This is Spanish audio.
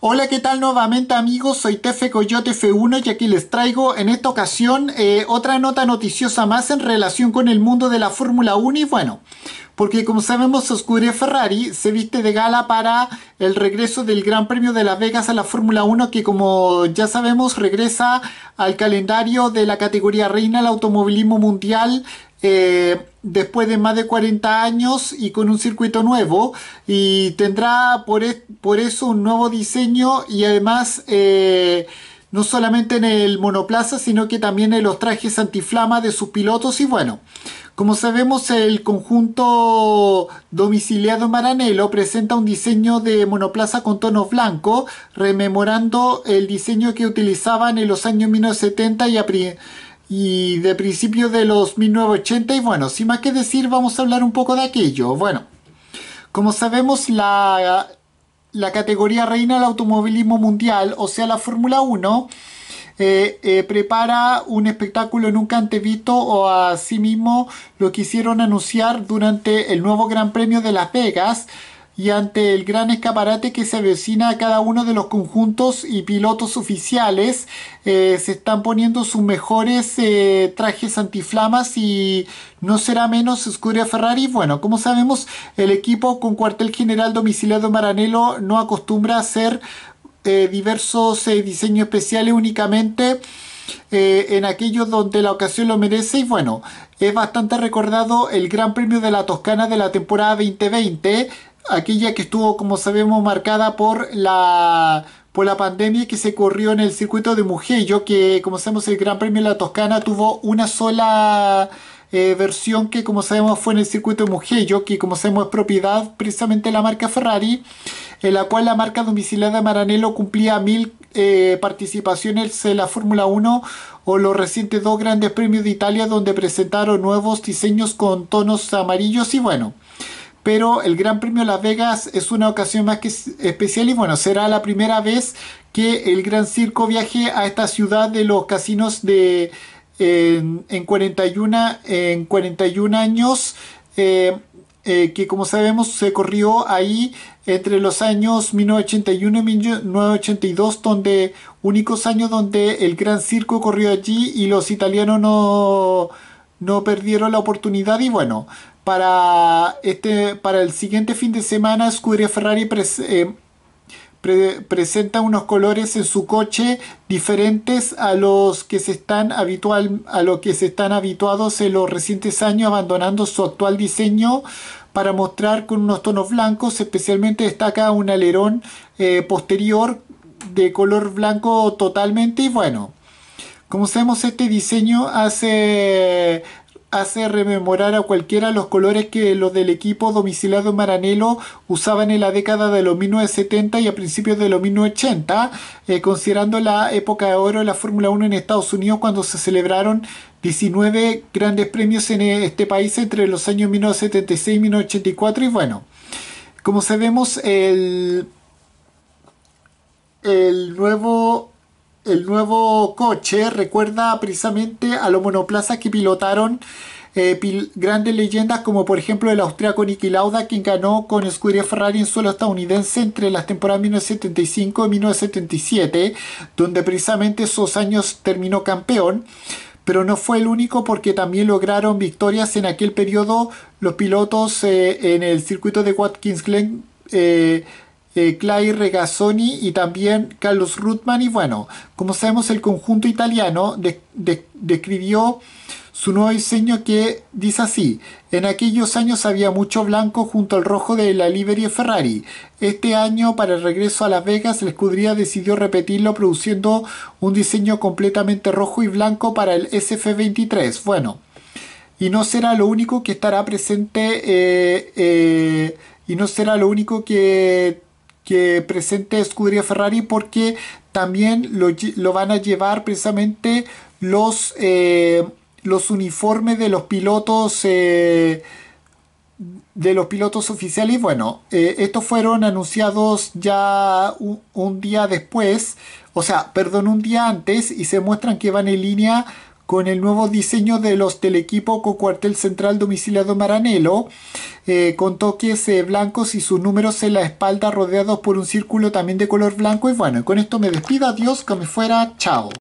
Hola, ¿qué tal nuevamente amigos? Soy Tefe Coyote F1 y aquí les traigo en esta ocasión eh, otra nota noticiosa más en relación con el mundo de la Fórmula 1 y bueno, porque como sabemos Oscuria Ferrari se viste de gala para el regreso del Gran Premio de Las Vegas a la Fórmula 1 que como ya sabemos regresa al calendario de la categoría reina del automovilismo mundial eh, después de más de 40 años y con un circuito nuevo y tendrá por, e, eso un nuevo diseño y además eh, no solamente en el monoplaza, sino que también en los trajes antiflama de sus pilotos. Y bueno, como sabemos, el conjunto domiciliado Maranello presenta un diseño de monoplaza con tono blanco, rememorando el diseño que utilizaban en los años 1970 y y de principios de los 1980 y bueno, sin más que decir vamos a hablar un poco de aquello. Bueno, como sabemos la la categoría reina del automovilismo mundial, o sea, la Fórmula 1, eh, eh, prepara un espectáculo nunca antes visto o así mismo lo quisieron anunciar durante el nuevo Gran Premio de Las Vegas y ante el gran escaparate que se avecina a cada uno de los conjuntos y pilotos oficiales, eh, se están poniendo sus mejores eh, trajes antiflamas y no será menos Scuderia Ferrari. Bueno, como sabemos, el equipo con cuartel general domiciliado en Maranello no acostumbra a hacer eh, diversos diseños especiales únicamente. en aquellos donde la ocasión lo merece y bueno, es bastante recordado el Gran Premio de la Toscana de la temporada 2020 aquella que estuvo, como sabemos, marcada por la por la pandemia que se corrió en el circuito de Mugello, que como sabemos el Gran Premio de la Toscana tuvo una sola eh, versión que como sabemos fue en el circuito de Mugello, que como sabemos es propiedad precisamente de la marca Ferrari, en la cual la marca domiciliada Maranello cumplía mil eh, participaciones en la Fórmula 1 o los recientes dos grandes premios de Italia donde presentaron nuevos diseños con tonos amarillos y bueno pero el Gran Premio Las Vegas es una ocasión más que especial y bueno, será la primera vez que el Gran Circo viaje a esta ciudad de los casinos de en, 41 en 41 años eh, eh, que como sabemos se corrió ahí entre los años 1981 y 1982, donde únicos años donde el Gran Circo corrió allí y los italianos no, no perdieron la oportunidad y bueno, para, este, para el siguiente fin de semana, Scuderia Ferrari eh, presenta unos colores en su coche diferentes a los que se están habitual, a que se están habituados en los recientes años, abandonando su actual diseño para mostrar con unos tonos blancos. Especialmente destaca un alerón eh, posterior de color blanco totalmente y bueno. Como sabemos, este diseño hace hace rememorar a cualquiera los colores que los del equipo domiciliado en Maranelo usaban en la década de los 1970 y a principios de los 1980, eh, considerando la época de oro de la Fórmula 1 en Estados Unidos cuando se celebraron 19 grandes premios en eh, este país entre los años 1976 y 1984 y bueno, como sabemos el nuevo el nuevo coche recuerda precisamente a los monoplazas que pilotaron eh, grandes leyendas como por ejemplo el austriaco Niki Lauda quien ganó con Scuderia Ferrari en suelo estadounidense entre las temporadas 1975 y 1977 donde precisamente esos años terminó campeón pero no fue el único porque también lograron victorias en aquel periodo los pilotos eh, en el circuito de Watkins Glen eh, eh, Clay Regazzoni y también Carlos Rutman. Y bueno, como sabemos, el conjunto italiano describió su nuevo diseño que dice así, en aquellos años había mucho blanco junto al rojo de la Liberia e Ferrari. Este año, para el regreso a Las Vegas, la escudería decidió repetirlo produciendo un diseño completamente rojo y blanco para el SF23. Bueno, y no será lo único que estará presente eh, eh, y no será lo único que que presente Escudería Ferrari porque también lo, van a llevar precisamente los, eh, los uniformes de los pilotos eh, de los pilotos oficiales. Bueno, eh, estos fueron anunciados ya un, un, día después, o sea, perdón, un día antes y se muestran que van en línea con el nuevo diseño de del equipo con cuartel central domiciliado Maranelo, eh, con toques eh, blancos y sus números en la espalda rodeados por un círculo también de color blanco. Y bueno, con esto me despido, adiós, que me fuera, chao.